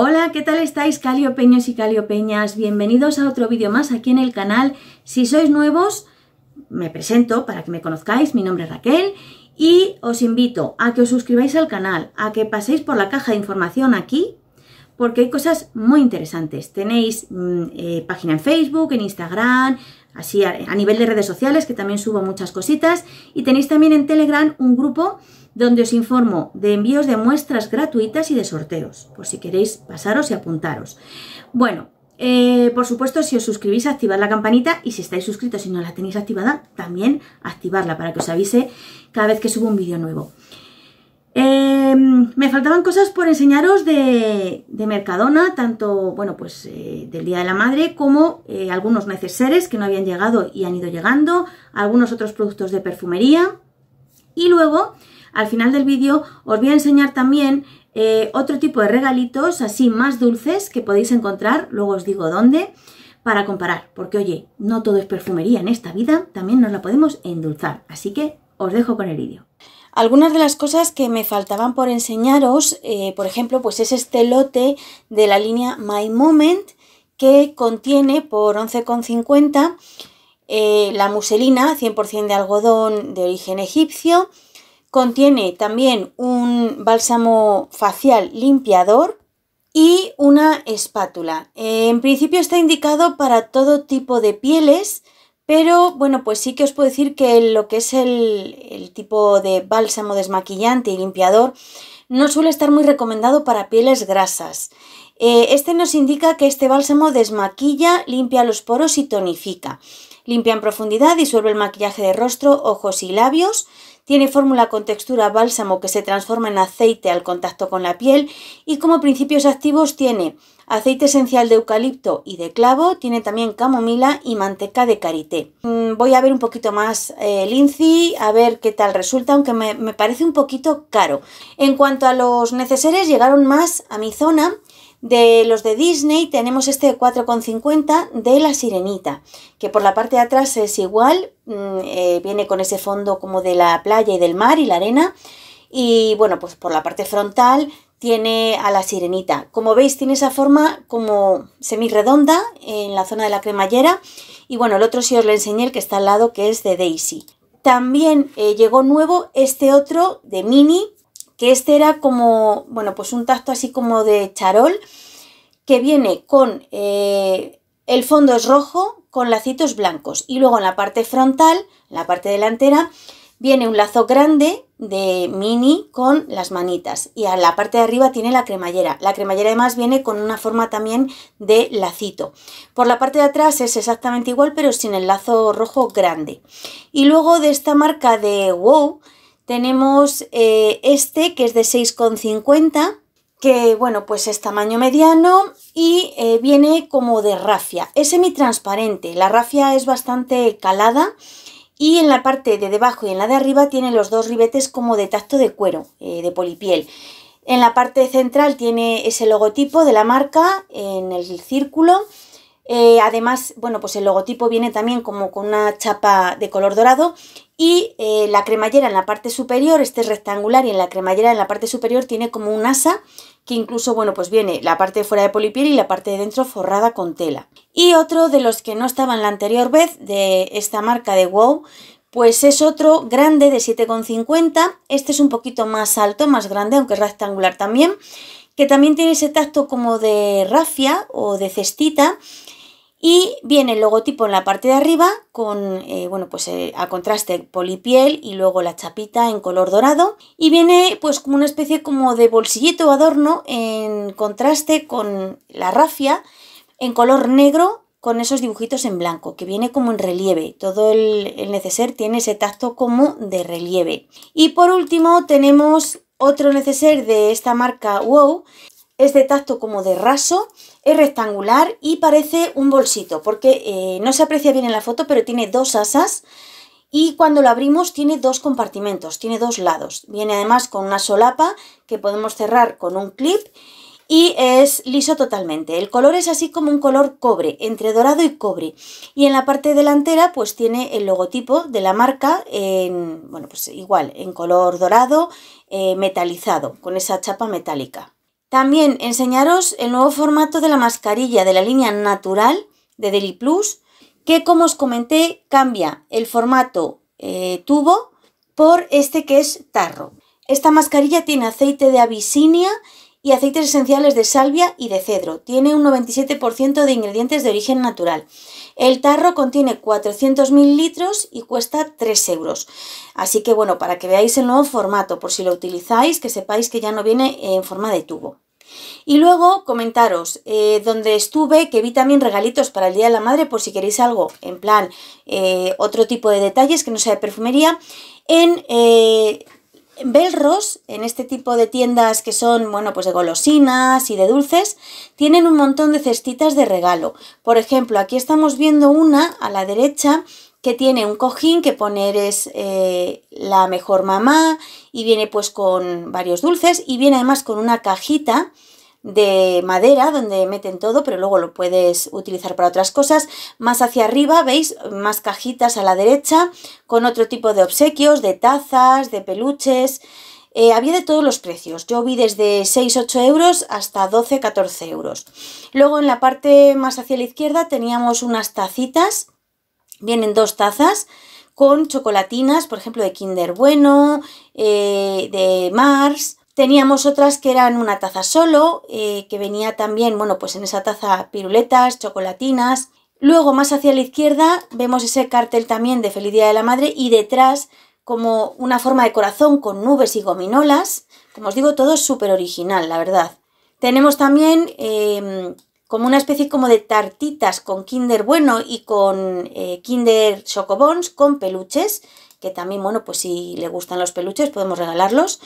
Hola, ¿qué tal estáis caliopeños y caliopeñas? Bienvenidos a otro vídeo más aquí en el canal. Si sois nuevos, me presento para que me conozcáis, mi nombre es Raquel y os invito a que os suscribáis al canal, a que paséis por la caja de información aquí, porque hay cosas muy interesantes. Tenéis mm, eh, página en Facebook, en Instagram, así a, nivel de redes sociales, que también subo muchas cositas. Y tenéis también en Telegram un grupo donde os informo de envíos de muestras gratuitas y de sorteos, por si queréis pasaros y apuntaros. Bueno, eh, por supuesto, si os suscribís, activad la campanita y si estáis suscritos y no la tenéis activada, también activarla para que os avise cada vez que subo un vídeo nuevo. Em, me faltaban cosas por enseñaros de, Mercadona, tanto, bueno, pues eh, del Día de la Madre, como eh, algunos neceseres que no habían llegado y han ido llegando, algunos otros productos de perfumería. Y luego, al final del vídeo, os voy a enseñar también eh, otro tipo de regalitos, así más dulces, que podéis encontrar, luego os digo dónde, para comparar. Porque, oye, no todo es perfumería en esta vida, también nos la podemos endulzar. Así que os dejo con el vídeo. Algunas de las cosas que me faltaban por enseñaros, eh, por ejemplo, pues es este lote de la línea My Moment que contiene por 11,50 eh, la muselina 100% de algodón de origen egipcio, contiene también un bálsamo facial limpiador y una espátula. En principio está indicado para todo tipo de pieles, pero bueno, pues sí que os puedo decir que lo que es el, tipo de bálsamo desmaquillante y limpiador no suele estar muy recomendado para pieles grasas. Eh, este nos indica que este bálsamo desmaquilla, limpia los poros y tonifica. Limpia en profundidad, disuelve el maquillaje de rostro, ojos y labios, tiene fórmula con textura bálsamo que se transforma en aceite al contacto con la piel y como principios activos tiene aceite esencial de eucalipto y de clavo, tiene también camomila y manteca de karité. Mm, voy a ver un poquito más eh, el INCI, a ver qué tal resulta, aunque me, parece un poquito caro. En cuanto a los neceseres, llegaron más a mi zona de los de Disney tenemos este 4,50 de La Sirenita, que por la parte de atrás es igual, mm, eh, viene con ese fondo como de la playa y del mar y la arena. Y bueno, pues por la parte frontal tiene a la sirenita. Como veis tiene esa forma como semirredonda en la zona de la cremallera. Y bueno, el otro sí os lo enseñé, el que está al lado, que es de Daisy. También eh, llegó nuevo este otro de Mini, que este era como, bueno, pues un tacto así como de charol, que viene con eh, el fondo es rojo con lacitos blancos y luego en la parte frontal, en la parte delantera, viene un lazo grande de mini con las manitas y a la parte de arriba tiene la cremallera. La cremallera además viene con una forma también de lacito. Por la parte de atrás es exactamente igual pero sin el lazo rojo grande. Y luego de esta marca de Wow tenemos eh, este que es de 6,50 que bueno pues es tamaño mediano y eh, viene como de rafia es semitransparente la rafia es bastante calada y en la parte de debajo y en la de arriba tiene los dos ribetes como de tacto de cuero eh, de polipiel en la parte central tiene ese logotipo de la marca en el círculo eh, además, bueno, pues el logotipo viene también como con una chapa de color dorado y eh, la cremallera en la parte superior, este es rectangular y en la cremallera en la parte superior tiene como un asa que incluso, bueno, pues viene la parte fuera de polipiel y la parte de dentro forrada con tela. Y otro de los que no estaban la anterior vez de esta marca de WOW, pues es otro grande de 7,50, este es un poquito más alto, más grande, aunque es rectangular también, que también tiene ese tacto como de rafia o de cestita y viene el logotipo en la parte de arriba con, eh, bueno, pues eh, a contraste polipiel y luego la chapita en color dorado. Y viene pues como una especie como de bolsillito o adorno en contraste con la rafia en color negro con esos dibujitos en blanco, que viene como en relieve. Todo el, el neceser tiene ese tacto como de relieve. Y por último tenemos otro neceser de esta marca WOW es de tacto como de raso, es rectangular y parece un bolsito, porque eh, no se aprecia bien en la foto, pero tiene dos asas y cuando lo abrimos tiene dos compartimentos, tiene dos lados. Viene además con una solapa que podemos cerrar con un clip y es liso totalmente. El color es así como un color cobre, entre dorado y cobre. Y en la parte delantera pues tiene el logotipo de la marca bueno pues igual, en color dorado eh, metalizado, con esa chapa metálica. También enseñaros el nuevo formato de la mascarilla de la línea natural de Deli Plus, que como os comenté cambia el formato eh, tubo por este que es tarro. Esta mascarilla tiene aceite de abisinia y aceites esenciales de salvia y de cedro. Tiene un 97% de ingredientes de origen natural. El tarro contiene 400 litros y cuesta 3 euros. Así que bueno, para que veáis el nuevo formato, por si lo utilizáis, que sepáis que ya no viene en forma de tubo. Y luego comentaros eh, donde estuve, que vi también regalitos para el Día de la Madre, por si queréis algo, en plan eh, otro tipo de detalles que no sea de perfumería, en eh, Belros, en este tipo de tiendas que son, bueno, pues de golosinas y de dulces, tienen un montón de cestitas de regalo. Por ejemplo, aquí estamos viendo una a la derecha que tiene un cojín que poner es eh, la mejor mamá y viene pues con varios dulces y viene además con una cajita de madera donde meten todo, pero luego lo puedes utilizar para otras cosas. Más hacia arriba, veis, más cajitas a la derecha con otro tipo de obsequios, de tazas, de peluches. Eh, había de todos los precios. Yo vi desde 6-8 euros hasta 12-14 euros. Luego en la parte más hacia la izquierda teníamos unas tacitas. Vienen dos tazas con chocolatinas, por ejemplo, de Kinder Bueno, eh, de Mars, Teníamos otras que eran una taza solo, eh, que venía también, bueno, pues en esa taza piruletas, chocolatinas. Luego, más hacia la izquierda, vemos ese cartel también de Feliz Día de la Madre y detrás como una forma de corazón con nubes y gominolas. Como os digo, todo es súper original, la verdad. Tenemos también em, como una especie como de tartitas con Kinder Bueno y con eh, Kinder Chocobons con peluches que también, bueno, pues si le gustan los peluches podemos regalarlos.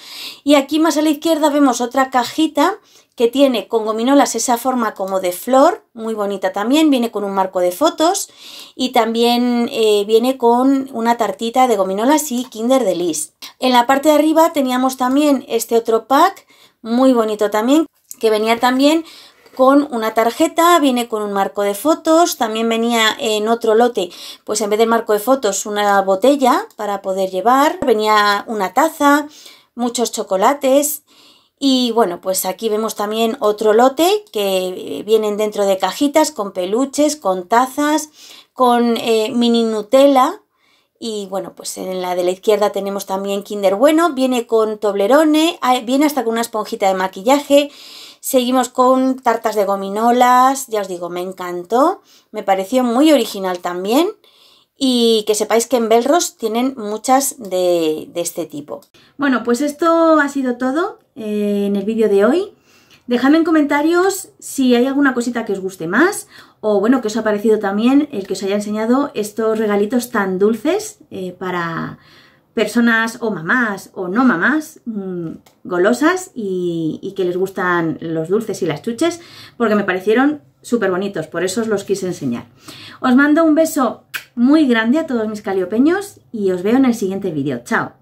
Y aquí más a la izquierda vemos otra cajita que tiene con gominolas esa forma como de flor, muy bonita también, viene con un marco de fotos y también eh, viene con una tartita de gominolas y kinder de lis. En la parte de arriba teníamos también este otro pack, muy bonito también, que venía también con una tarjeta, viene con un marco de fotos, también venía en otro lote, pues en vez del marco de fotos, una botella para poder llevar, venía una taza, muchos chocolates y bueno, pues aquí vemos también otro lote que vienen dentro de cajitas con peluches, con tazas, con eh, mini Nutella y bueno, pues en la de la izquierda tenemos también Kinder Bueno, viene con Toblerone, viene hasta con una esponjita de maquillaje. Seguimos con tartas de gominolas, ya os digo, me encantó, me pareció muy original también. Y que sepáis que en Belros tienen muchas de, de este tipo. Bueno, pues esto ha sido todo eh, en el vídeo de hoy. Dejadme en comentarios si hay alguna cosita que os guste más o bueno, que os ha parecido también el que os haya enseñado estos regalitos tan dulces eh, para personas o mamás o no mamás mm, golosas y, y, que les gustan los dulces y las chuches porque me parecieron súper bonitos, por eso os los quise enseñar. Os mando un beso muy grande a todos mis caliopeños y os veo en el siguiente vídeo. ¡Chao!